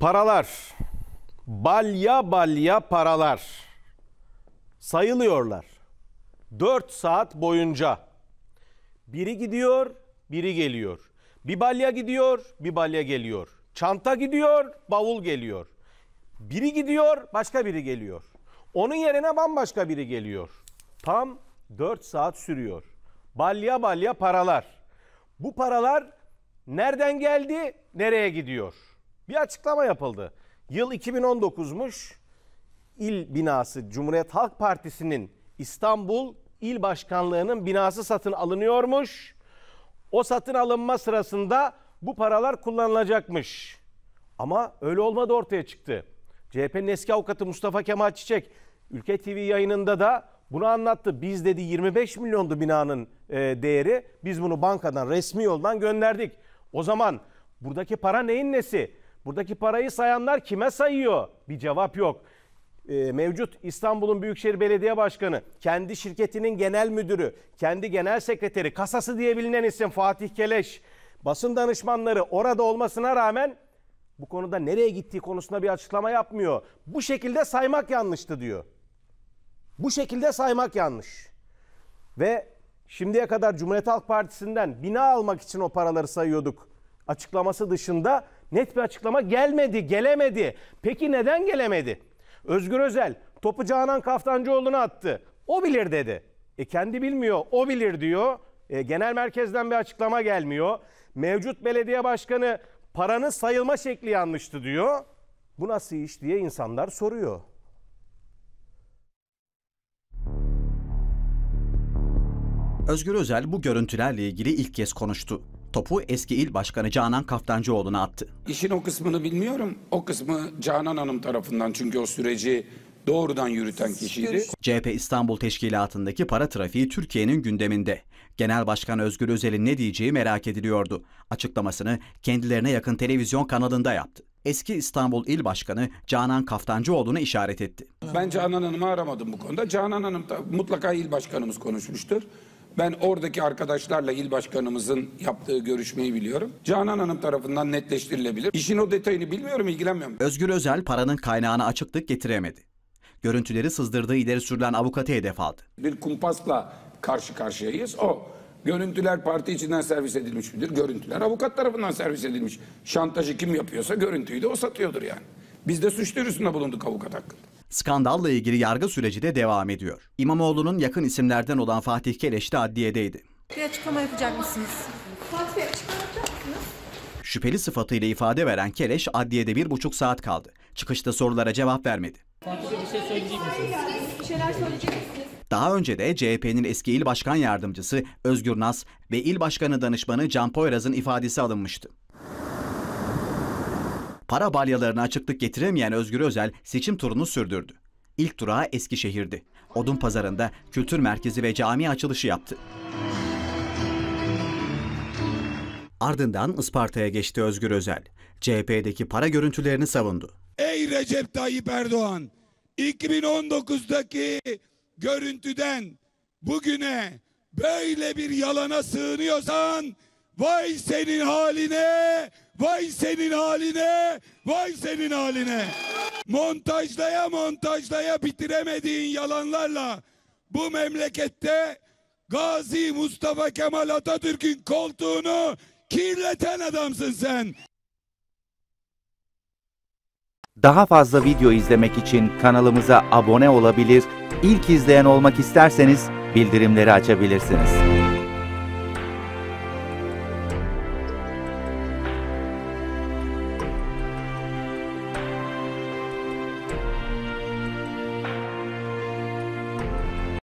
Paralar, balya balya paralar sayılıyorlar. 4 saat boyunca. Biri gidiyor, biri geliyor. Bir balya gidiyor, bir balya geliyor. Çanta gidiyor, bavul geliyor. Biri gidiyor, başka biri geliyor. Onun yerine bambaşka biri geliyor. Tam 4 saat sürüyor. Balya balya paralar. Bu paralar nereden geldi, nereye gidiyor? Bir açıklama yapıldı. Yıl 2019'muş. İl binası Cumhuriyet Halk Partisi'nin İstanbul İl Başkanlığı'nın binası satın alınıyormuş. O satın alınma sırasında bu paralar kullanılacakmış. Ama öyle olmadı ortaya çıktı. CHP'nin eski avukatı Mustafa Kemal Çiçek Ülke TV yayınında da bunu anlattı. Biz dedi 25 milyondu binanın e, değeri. Biz bunu bankadan resmi yoldan gönderdik. O zaman buradaki para neyin nesi? Buradaki parayı sayanlar kime sayıyor? Bir cevap yok. Ee, mevcut İstanbul'un Büyükşehir Belediye Başkanı, kendi şirketinin genel müdürü, kendi genel sekreteri, kasası diye bilinen isim Fatih Keleş, basın danışmanları orada olmasına rağmen bu konuda nereye gittiği konusunda bir açıklama yapmıyor. Bu şekilde saymak yanlıştı diyor. Bu şekilde saymak yanlış. Ve şimdiye kadar Cumhuriyet Halk Partisi'nden bina almak için o paraları sayıyorduk açıklaması dışında net bir açıklama gelmedi, gelemedi. Peki neden gelemedi? Özgür Özel topu Canan Kaftancıoğlu'na attı. O bilir dedi. E kendi bilmiyor, o bilir diyor. E, genel merkezden bir açıklama gelmiyor. Mevcut belediye başkanı paranın sayılma şekli yanlıştı diyor. Bu nasıl iş diye insanlar soruyor. Özgür Özel bu görüntülerle ilgili ilk kez konuştu. Topu eski il başkanı Canan Kaftancıoğlu'na attı. İşin o kısmını bilmiyorum. O kısmı Canan Hanım tarafından çünkü o süreci doğrudan yürüten kişiydi. CHP İstanbul Teşkilatı'ndaki para trafiği Türkiye'nin gündeminde. Genel Başkan Özgür Özel'in ne diyeceği merak ediliyordu. Açıklamasını kendilerine yakın televizyon kanalında yaptı. Eski İstanbul İl Başkanı Canan Kaftancıoğlu'na işaret etti. Ben Canan Hanım'ı aramadım bu konuda. Canan Hanım da mutlaka il başkanımız konuşmuştur. Ben oradaki arkadaşlarla il başkanımızın yaptığı görüşmeyi biliyorum. Canan Hanım tarafından netleştirilebilir. İşin o detayını bilmiyorum, ilgilenmiyorum. Özgür Özel paranın kaynağını açıklık getiremedi. Görüntüleri sızdırdığı ileri sürülen avukatı hedef aldı. Bir kumpasla karşı karşıyayız. O Görüntüler parti içinden servis edilmiş midir? Görüntüler avukat tarafından servis edilmiş. Şantajı kim yapıyorsa görüntüyü de o satıyordur yani. Biz de suç duyurusunda bulunduk avukat hakkında. Skandalla ilgili yargı süreci de devam ediyor. İmamoğlu'nun yakın isimlerden olan Fatih Keleş de adliyedeydi. Bir açıklama yapacak mısınız? Fatih Şüpheli sıfatıyla ifade veren Keleş adliyede bir buçuk saat kaldı. Çıkışta sorulara cevap vermedi. Şey Daha önce de CHP'nin eski il başkan yardımcısı Özgür Nas ve il başkanı danışmanı Can Poyraz'ın ifadesi alınmıştı. Para balyalarına açıklık getiremeyen Özgür Özel seçim turunu sürdürdü. İlk durağı Eskişehir'di. Odun pazarında kültür merkezi ve cami açılışı yaptı. Ardından Isparta'ya geçti Özgür Özel. CHP'deki para görüntülerini savundu. Ey Recep Tayyip Erdoğan, 2019'daki görüntüden bugüne böyle bir yalana sığınıyorsan vay senin haline Vay senin haline, vay senin haline. Montajlaya montajlaya bitiremediğin yalanlarla bu memlekette Gazi Mustafa Kemal Atatürk'ün koltuğunu kirleten adamsın sen. Daha fazla video izlemek için kanalımıza abone olabilir, ilk izleyen olmak isterseniz bildirimleri açabilirsiniz.